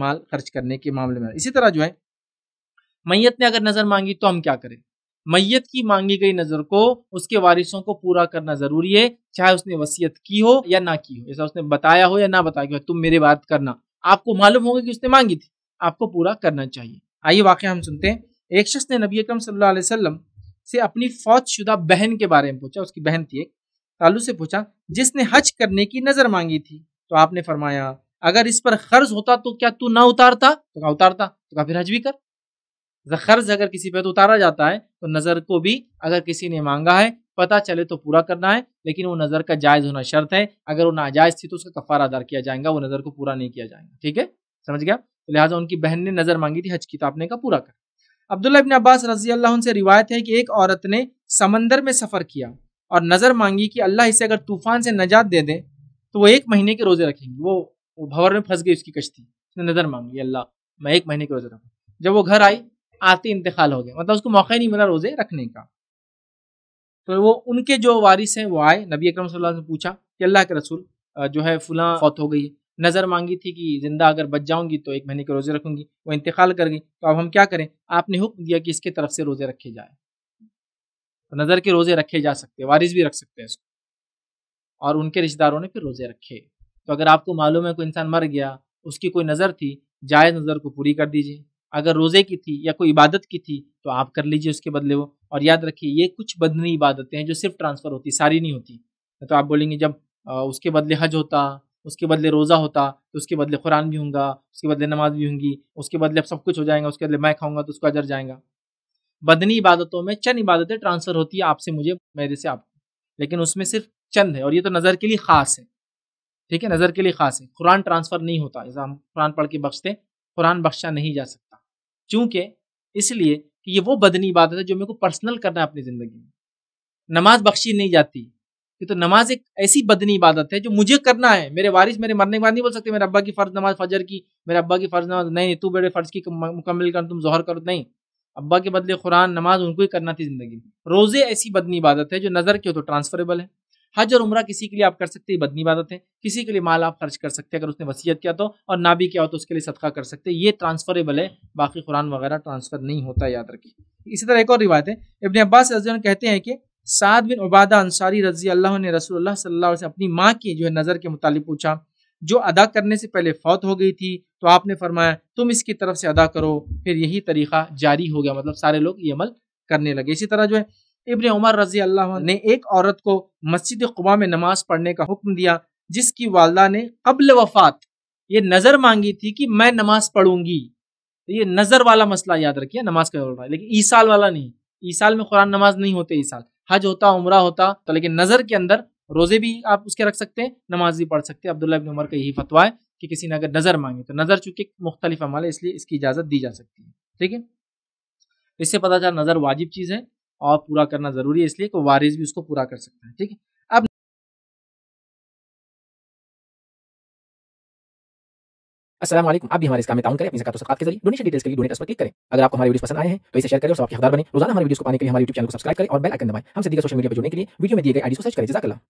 माल खर्च करने के मामले में इसी तरह जो है मैयत ने अगर नजर मांगी तो हम क्या करें मैयत की मांगी गई नजर को उसके वारिसों को पूरा करना जरूरी है चाहे उसने वसीयत की हो या ना की हो जैसा उसने बताया हो या ना बताया हो तुम मेरी बात करना आपको मालूम होगा कि उसने मांगी थी आपको पूरा करना चाहिए आइए वाक्य हम सुनते हैं एक शख्स ने नबी अकरम सल्लल्लाहु अलैहि वसल्लम से अपनी शुदा बहन के बारे में पूछा उसकी बहन थी एक तालु से पूछा जिसने हज करने की नज़र मांगी थी तो आपने फरमाया अगर इस पर खर्ज होता तो क्या तू ना उतारता तो कहा उतारता तो कहा फिर हज भी कर तो खर्ज अगर किसी पर तो उतारा जाता है तो नज़र को भी अगर किसी ने मांगा है पता चले तो पूरा करना है लेकिन वो नज़र का जायज़ होना शर्त है अगर वो नाजायज़ थी तो उसका कफारा अदा किया जाएगा वो नज़र को पूरा नहीं किया जाएगा ठीक है समझ गया तो लिहाजा उनकी बहन ने नज़र मांगी थी हज की तो आपने कहा पूरा कर अब्दुल्ला इबन अब्बास रजी अल्लाह से रिवायत है कि एक औरत ने समंदर में सफ़र किया और नज़र मांगी कि अल्लाह इसे अगर तूफ़ान से नजात दे दे तो वो एक महीने के रोज़े रखेंगी वो वो तो भंवर में फंस गई उसकी कश्ती उसने नजर मांगी अल्लाह मैं एक महीने के रोजे रखूँ जब वो घर आई आते इंतकाल हो गया मतलब उसको मौका ही नहीं मिला रोजे रखने का तो वो उनके जो वारिस हैं वो आए नबी अकरम सल्लल्लाहु अलैहि वसल्लम पूछा कि अल्लाह के रसूल जो है फुला हाँ। फौत हो गई है नज़र मांगी थी कि ज़िंदा अगर बच जाऊंगी तो एक महीने के रोज़े रखूंगी वो इंतकाल कर गई तो अब हम क्या करें आपने हुक्म दिया कि इसके तरफ से रोज़े रखे जाए तो नज़र के रोज़े रखे जा सकते वारिस भी रख सकते हैं इसको और उनके रिश्तेदारों ने फिर रोज़े रखे तो अगर आपको मालूम है कोई इंसान मर गया उसकी कोई नज़र थी जायज़ नज़र को पूरी कर दीजिए अगर रोज़े की थी या कोई इबादत की थी तो आप कर लीजिए उसके बदले वो और याद रखिए ये कुछ बदनी इबादतें हैं जो सिर्फ ट्रांसफ़र होती सारी नहीं होती तो आप बोलेंगे जब उसके बदले हज होता उसके बदले रोज़ा होता तो उसके बदले कुरान भी होंगे उसके बदले नमाज भी होंगी उसके बदले अब सब कुछ हो जाएगा उसके बदले मैं खाऊंगा तो उसका अजर जाएगा बदनी इबादतों में चंद इबादतें ट्रांसफ़र होती है आपसे मुझे मेरे से आपको लेकिन उसमें सिर्फ चंद है और ये तो नज़र के लिए ख़ास है ठीक है नज़र के लिए ख़ास है कुरान ट्रांसफ़र नहीं होता जैसा हम कुरान पढ़ के बख्शते कुरान बख्शा नहीं जा सकता क्योंकि इसलिए कि ये वो बदनी इबादत है जो मेरे को पर्सनल करना है अपनी ज़िंदगी में नमाज बख्शी नहीं जाती कि तो नमाज एक ऐसी बदनी इबादत है जो मुझे करना है मेरे वारिस मेरे मरने के बाद नहीं बोल सकते मेरे अब्बा की फ़र्ज़ नमाज फजर की मेरे अब्बा की फ़र्ज़ नमाज नहीं तू बेटे फ़र्ज़ की मुकम्मल कर तुम जहर करो नहीं अब्बा के बदले कुरान नमाज उनको ही करना थी ज़िंदगी में रोज़े ऐसी बदनी इबादत है जो नज़र के हो तो ट्रांसफरेबल है हज और उम्र किसी के लिए आप कर सकते हैं बदनी इबादत है किसी के लिए माल आप खर्च कर सकते हैं अगर उसने वसीयत किया तो और ना भी किया हो तो उसके लिए सदका कर सकते हैं ये ट्रांसफरेबल है बाकी कुरान वगैरह ट्रांसफर नहीं होता याद रखिए इसी तरह एक और रिवायत है इबन अब्बास कहते हैं कि साद बिन उबादा अंसारी रजी अल्लाह ने रसूल सल्लल्लाहु अलैहि अपनी माँ की जो है नज़र के मुतालिक पूछा जो अदा करने से पहले फौत हो गई थी तो आपने फरमाया तुम इसकी तरफ से अदा करो फिर यही तरीका जारी हो गया मतलब सारे लोग ये अमल करने लगे इसी तरह जो है इबन उमर रजी अल्लाह ने एक औरत को मस्जिद कुबा में नमाज पढ़ने का हुक्म दिया जिसकी वालदा ने कबल वफात ये नज़र मांगी थी कि मैं नमाज पढ़ूंगी तो ये नज़र वाला मसला याद रखिए नमाज का बोल लेकिन ईसाल वाला नहीं ईसाल में कुरान नमाज नहीं होते ईसाल हज होता उम्र होता तो लेकिन नज़र के अंदर रोजे भी आप उसके रख सकते हैं नमाज भी पढ़ सकते हैं अब्दुल्ला इबन उमर का यही फतवा है कि किसी ने अगर नज़र मांगे तो नज़र चूंकि मुख्तलिफ अमाल है इसलिए इसकी इजाज़त दी जा सकती है ठीक है इससे पता चला नज़र वाजिब चीज़ है और पूरा करना ज़रूरी है इसलिए कि वारिस भी उसको पूरा कर सकता है ठीक है अब असलम आप भी हमारे इस काम में ताउन करें अपनी जकात सकात के जरिए डोनेशन डिटेल्स के लिए डोनेट पर क्लिक करें अगर आपको हमारे वीडियो पसंद आए हैं तो इसे शेयर करें और सबके हकदार बने रोजाना हमारे वीडियो को पाने के लिए हमारे यूट्यूब चैनल को सब्सक्राइब करें और बेल आइकन दबाएं हमसे दीगर सोशल मीडिया पर जुड़ने के लिए वीडियो में दिए गए आईडी को सर्च करें जजाकला